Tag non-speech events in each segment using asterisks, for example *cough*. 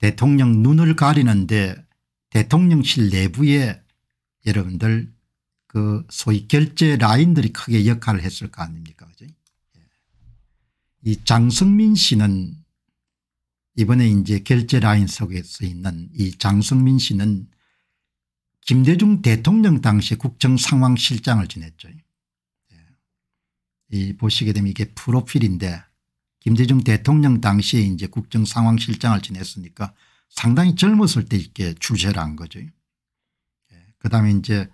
대통령 눈을 가리는데 대통령실 내부에 여러분들 그 소위 결제 라인들이 크게 역할을 했을 거 아닙니까 그죠 예. 이 장성민 씨는 이번에 이제 결제 라인 속에서 있는 이 장성민 씨는 김대중 대통령 당시 국정상황실장을 지냈죠. 예. 이 보시게 되면 이게 프로필인데 김대중 대통령 당시에 이제 국정상황실장을 지냈으니까 상당히 젊었을 때 이렇게 출세를 한 거죠. 예. 그다음에 이제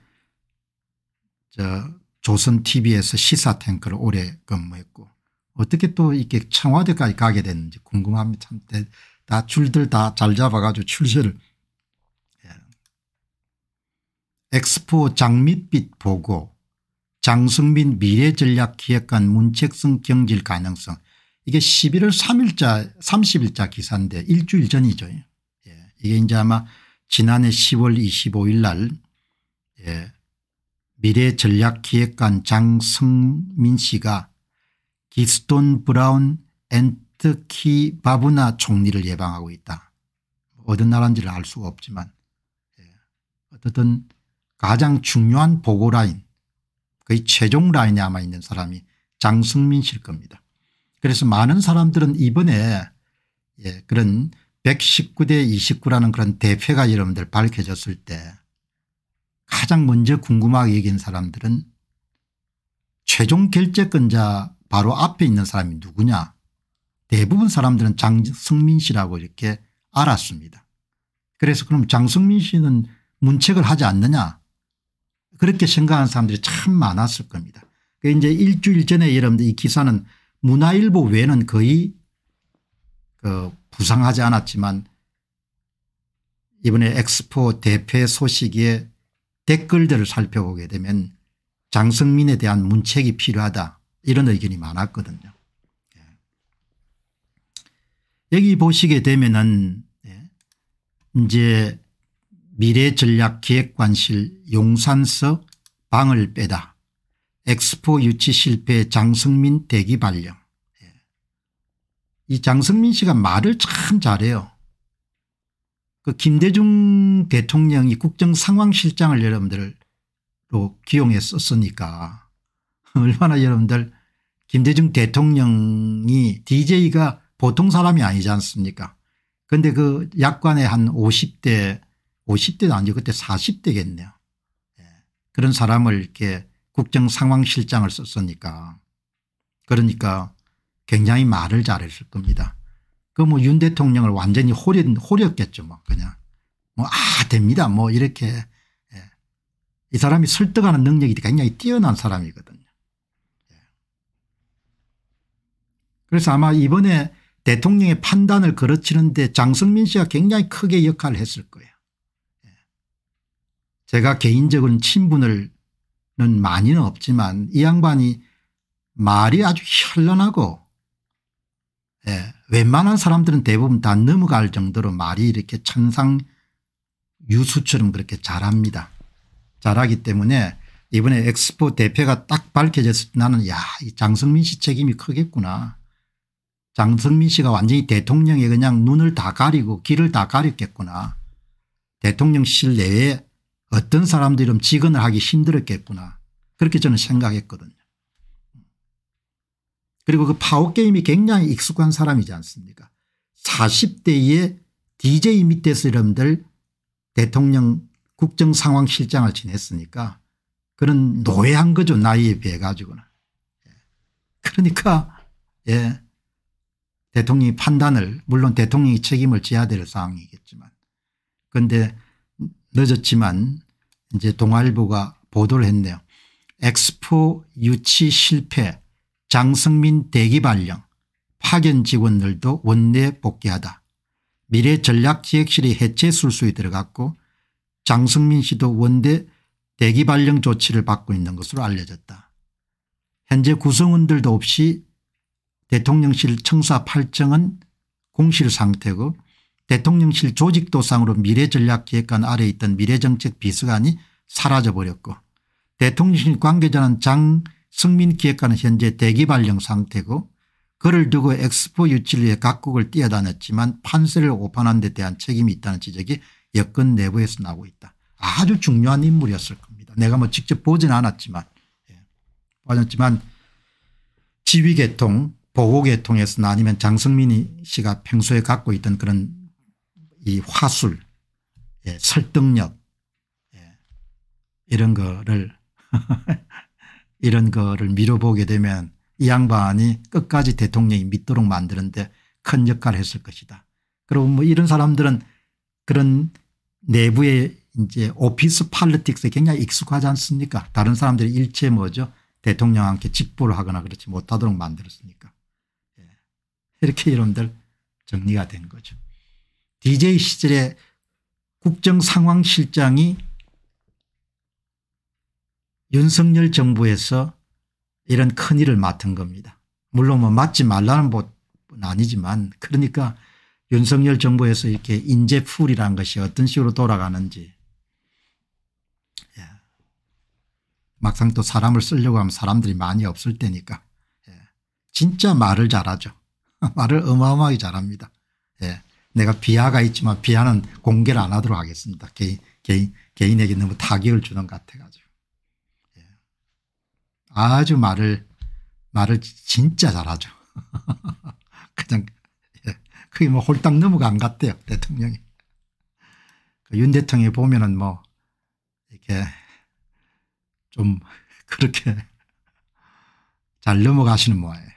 저 조선 tv에서 시사 탱크를 오래 근무했고 어떻게 또 이렇게 청와대까지 가게 됐는지 궁금합니다. 참다 줄들 다 잘 잡아가지고 출세를 예. 엑스포 장밋빛 보고 장승민 미래전략기획관 문책성 경질 가능성 이게 11월 3일자 30일자 기사인데 일주일 전이죠. 예. 이게 이제 아마 지난해 10월 25일 날 예. 미래전략기획관 장성민 씨가 기스톤 브라운 앤트키 바브나 총리를 예방하고 있다. 뭐 어떤 나라인지를 알 수가 없지만 예. 어쨌든 가장 중요한 보고라인 거의 최종 라인에 아마 있는 사람이 장승민 씨일 겁니다. 그래서 많은 사람들은 이번에 예, 그런 119대 29라는 그런 대표가 여러분들 밝혀졌을 때 가장 먼저 궁금하게 여긴 사람들은 최종 결재권자 바로 앞에 있는 사람이 누구냐 대부분 사람들은 장승민 씨라고 이렇게 알았습니다. 그래서 그럼 장승민 씨는 문책을 하지 않느냐 그렇게 생각하는 사람들이 참 많았을 겁니다. 그 이제 일주일 전에 여러분들 이 기사는 문화일보 외에는 거의 그 부상하지 않았지만 이번에 엑스포 대패 소식에 댓글들을 살펴보게 되면 장성민에 대한 문책이 필요하다 이런 의견이 많았거든요. 예. 여기 보시게 되면은 예, 이제 미래전략기획관실 용산서 방을 빼다 엑스포 유치 실패 장승민 대기 발령. 예. 이 장성민 씨가 말을 참 잘해요. 그 김대중 대통령이 국정상황실장을 여러분들로 기용했었으니까 *laughs* 얼마나 여러분들 김대중 대통령이 DJ가 보통 사람이 아니지 않습니까 그런데 그 약관의 한 50대 50대도 아니고 그때 40대겠네요. 예. 그런 사람을 이렇게 국정상황실장을 썼으니까 그러니까 굉장히 말을 잘했을 겁니다. 그 뭐 윤 대통령을 완전히 호렸, 호렸겠죠 뭐 그냥 뭐 아 됩니다 뭐 이렇게 예. 이 사람이 설득하는 능력이 굉장히 뛰어난 사람이거든요. 예. 그래서 아마 이번에 대통령의 판단을 그르치는데 장성민 씨가 굉장히 크게 역할을 했을 거예요. 예. 제가 개인적으로 친분을 는 많이는 없지만 이 양반이 말이 아주 현란하고 예, 웬만한 사람들은 대부분 다 넘어갈 정도로 말이 이렇게 천상 유수처럼 그렇게 잘합니다. 잘하기 때문에 이번에 엑스포 대표가 딱 밝혀져서 졌 나는 야이 장성민 씨 책임이 크겠구나. 장성민 씨가 완전히 대통령에 그냥 눈을 다 가리고 귀를 다 가렸겠구나. 대통령실 내에 어떤 사람들은 직언을 하기 힘들었겠구나 그렇게 저는 생각했거든요. 그리고 그 파워게임이 굉장히 익숙한 사람이지 않습니까 40대의 DJ 밑에서 여러분들 대통령 국정상황실장을 지냈으니까 그런 노예한 거죠 나이에 비해 가지고는. 예. 그러니까 예 대통령이 판단을 물론 대통령이 책임을 져야 될 사항이겠지만 그런데 늦었지만 이제 동아일보가 보도를 했네요. 엑스포 유치 실패 장성민 대기 발령 파견 직원들도 원내 복귀하다. 미래전략기획실이 해체 술수에 들어갔고 장성민 씨도 원대 대기 발령 조치를 받고 있는 것으로 알려졌다. 현재 구성원들도 없이 대통령실 청사 8층은 공실 상태고 대통령실 조직도상으로 미래전략기획관 아래 있던 미래정책 비서관이 사라져버렸고 대통령실 관계자는 장승민 기획관은 현재 대기발령 상태고 그를 두고 엑스포 유치를 위해 각국을 뛰어다녔지만 판세를 오판한 데 대한 책임이 있다는 지적이 여권 내부에서 나오고 있다. 아주 중요한 인물이었을 겁니다. 내가 뭐 직접 보진 않았지만 예. 보았지만 지휘계통 보고계통에서 나니면장승민 씨가 평소에 갖고 있던 그런 이 화술 예, 설득력 예, 이런 거를 *laughs* 이런 거를 밀어보게 되면 이 양반이 끝까지 대통령이 믿도록 만드는데 큰 역할을 했을 것이다. 그리고 뭐 이런 사람들은 그런 내부의 이제 오피스 팔리틱스에 굉장히 익숙하지 않습니까 다른 사람들이 일체 뭐죠 대통령한테 직보를 하거나 그렇지 못하도록 만들었으니까 예. 이렇게 여러들 정리가 된 거죠. DJ 시절에 국정상황실장이 윤석열 정부에서 이런 큰일을 맡은 겁니다. 물론 뭐 맞지 말라는 법은 아니지만 그러니까 윤석열 정부에서 이렇게 인재풀이라는 것이 어떤 식으로 돌아가는지 예. 막상 또 사람을 쓰려고 하면 사람들이 많이 없을 때니까 예. 진짜 말을 잘하죠. *laughs* 말을 어마어마하게 잘합니다. 예. 내가 비하가 있지만 비하는 공개를 안 하도록 하겠습니다. 개인, 개 개인에게 너무 타격을 주는 것 같아가지고. 예. 아주 말을, 말을 진짜 잘하죠. *laughs* 그냥, 예. 그게 뭐 홀딱 넘어간 것 같아요. 대통령이. 그윤 대통령이 보면은 뭐, 이렇게 좀 *laughs* 그렇게 *laughs* 잘 넘어가시는 모양이에요.